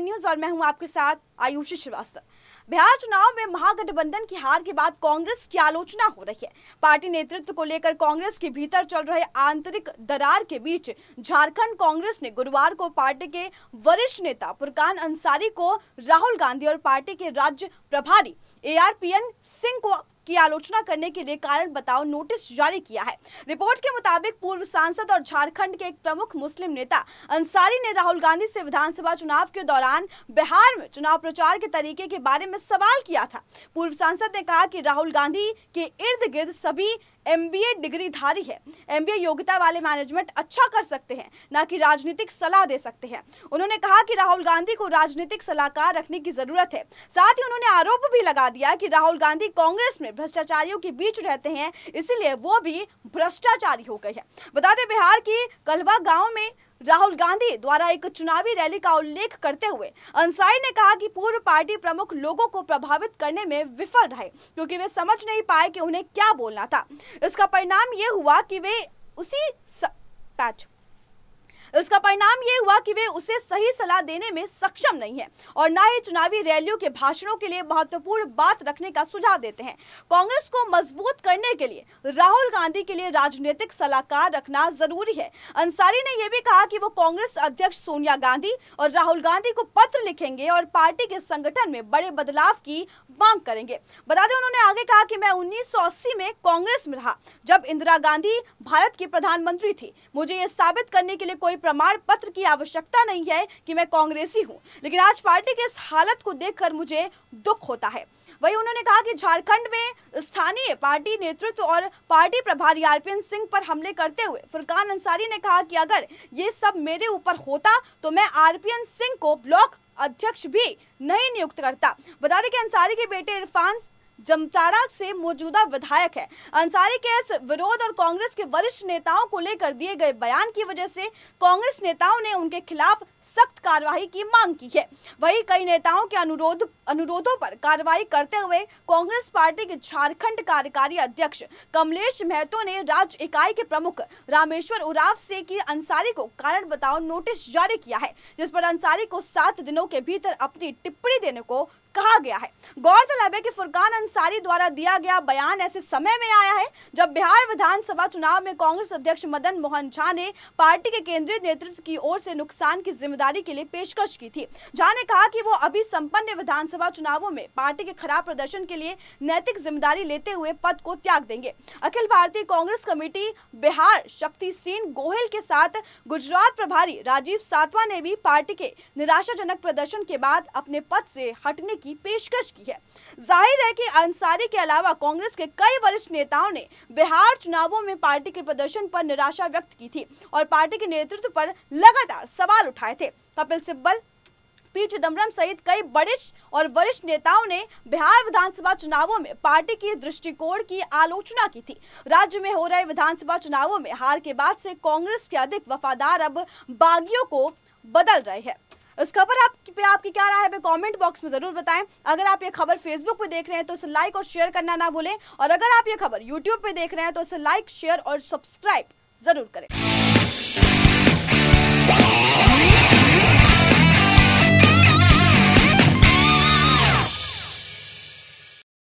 N news और मैं हूं आपके साथ आयुषी श्रीवास्तव बिहार चुनाव में महागठबंधन की हार के बाद कांग्रेस की आलोचना हो रही है पार्टी नेतृत्व को लेकर कांग्रेस के भीतर चल रहे आंतरिक दरार के बीच झारखंड कांग्रेस ने गुरुवार को पार्टी के वरिष्ठ नेता पुरकान अंसारी को राहुल गांधी और पार्टी के राज्य प्रभारी एआरपीएन सिंह को की आलोचना करने के लिए कारण बताओ नोटिस जारी किया है रिपोर्ट के मुताबिक पूर्व सांसद और झारखंड के एक प्रमुख मुस्लिम नेता अंसारी ने राहुल गांधी से विधानसभा चुनाव के दौरान बिहार में चुनाव प्रचार के तरीके के बारे में सवाल किया था पूर्व सांसद ने कहा कि राहुल गांधी के इर्द गिर्द सभी एमबीए धारी है एमबीए योग्यता वाले मैनेजमेंट अच्छा कर सकते हैं ना कि राजनीतिक सलाह दे सकते हैं उन्होंने कहा कि राहुल गांधी को राजनीतिक सलाहकार रखने की जरूरत है साथ ही उन्होंने आरोप भी लगा दिया कि राहुल गांधी कांग्रेस में भ्रष्टाचारियों के बीच रहते हैं इसीलिए वो भी भ्रष्टाचारी हो गए हैं बता दें बिहार की कलवा गाँव में राहुल गांधी द्वारा एक चुनावी रैली का उल्लेख करते हुए अंसारी ने कहा कि पूर्व पार्टी प्रमुख लोगों को प्रभावित करने में विफल रहे क्योंकि वे समझ नहीं पाए कि उन्हें क्या बोलना था इसका परिणाम ये हुआ कि वे उसी स... पैच इसका परिणाम ये हुआ कि वे उसे सही सलाह देने में सक्षम नहीं है और न ही चुनावी रैलियों के भाषणों के लिए महत्वपूर्ण बात रखने का सुझाव देते हैं कांग्रेस को मजबूत करने के लिए राहुल गांधी के लिए राजनीतिक सलाहकार रखना जरूरी है अंसारी ने यह भी कहा कि वो कांग्रेस अध्यक्ष सोनिया गांधी और राहुल गांधी को पत्र लिखेंगे और पार्टी के संगठन में बड़े बदलाव की मांग करेंगे बता दें उन्होंने आगे कहा कि मैं उन्नीस में कांग्रेस में रहा जब इंदिरा गांधी भारत की प्रधानमंत्री थी मुझे यह साबित करने के लिए कोई प्रमाण पत्र की आवश्यकता नहीं है कि मैं कांग्रेसी हूं लेकिन आज पार्टी के इस हालत को देखकर मुझे दुख होता है वही उन्होंने कहा कि झारखंड में स्थानीय पार्टी नेतृत्व और पार्टी प्रभारी आरपीएन सिंह पर हमले करते हुए फुरकान अंसारी ने कहा कि अगर ये सब मेरे ऊपर होता तो मैं आरपीएन सिंह को ब्लॉक अध्यक्ष भी नहीं नियुक्त करता बता दें कि अंसारी के बेटे इरफान जमताड़ा से मौजूदा विधायक है अंसारी के इस विरोध और कांग्रेस के वरिष्ठ नेताओं को लेकर दिए गए बयान की वजह से कांग्रेस नेताओं ने उनके खिलाफ सख्त कार्रवाई की मांग की है वहीं कई नेताओं के अनुरोध अनुरोधों पर कार्रवाई करते हुए कांग्रेस पार्टी के झारखंड कार्यकारी अध्यक्ष कमलेश महतो ने राज्य इकाई के प्रमुख रामेश्वर उराव से की अंसारी को कारण बताओ नोटिस जारी किया है जिस पर अंसारी को सात दिनों के भीतर अपनी टिप्पणी देने को कहा गया है गौरतलब है कि फुरकान अंसारी द्वारा दिया गया बयान ऐसे समय में आया है जब बिहार विधानसभा चुनाव में कांग्रेस अध्यक्ष मदन मोहन झा ने पार्टी के केंद्रीय नेतृत्व की ओर से नुकसान की जिम्मेदारी के लिए पेशकश की थी झा ने कहा कि वो अभी संपन्न विधानसभा चुनावों में पार्टी के खराब प्रदर्शन के लिए नैतिक जिम्मेदारी लेते हुए पद को त्याग देंगे अखिल भारतीय कांग्रेस कमेटी बिहार शक्ति सिंह गोहिल के साथ गुजरात प्रभारी राजीव सातवा ने भी पार्टी के निराशाजनक प्रदर्शन के बाद अपने पद से हटने की पेशकश की है जाहिर है कि अंसारी के अलावा कांग्रेस के कई वरिष्ठ नेताओं ने बिहार चुनावों में पार्टी के प्रदर्शन पर निराशा व्यक्त की थी और पार्टी के नेतृत्व पर लगातार सवाल उठाए थे कपिल सिब्बल पी चिदम्बरम सहित कई बड़े और वरिष्ठ नेताओं ने बिहार विधानसभा चुनावों में पार्टी की दृष्टिकोण की आलोचना की थी राज्य में हो रहे विधानसभा चुनावों में हार के बाद से कांग्रेस के अधिक वफादार अब बागियों को बदल रहे हैं इस खबर आप पे आपकी क्या राय है कमेंट बॉक्स में ज़रूर बताएं अगर आप ये खबर फेसबुक पे देख रहे हैं तो इसे लाइक और शेयर करना ना भूलें और अगर आप ये खबर यूट्यूब पे देख रहे हैं तो इसे लाइक शेयर और सब्सक्राइब ज़रूर करें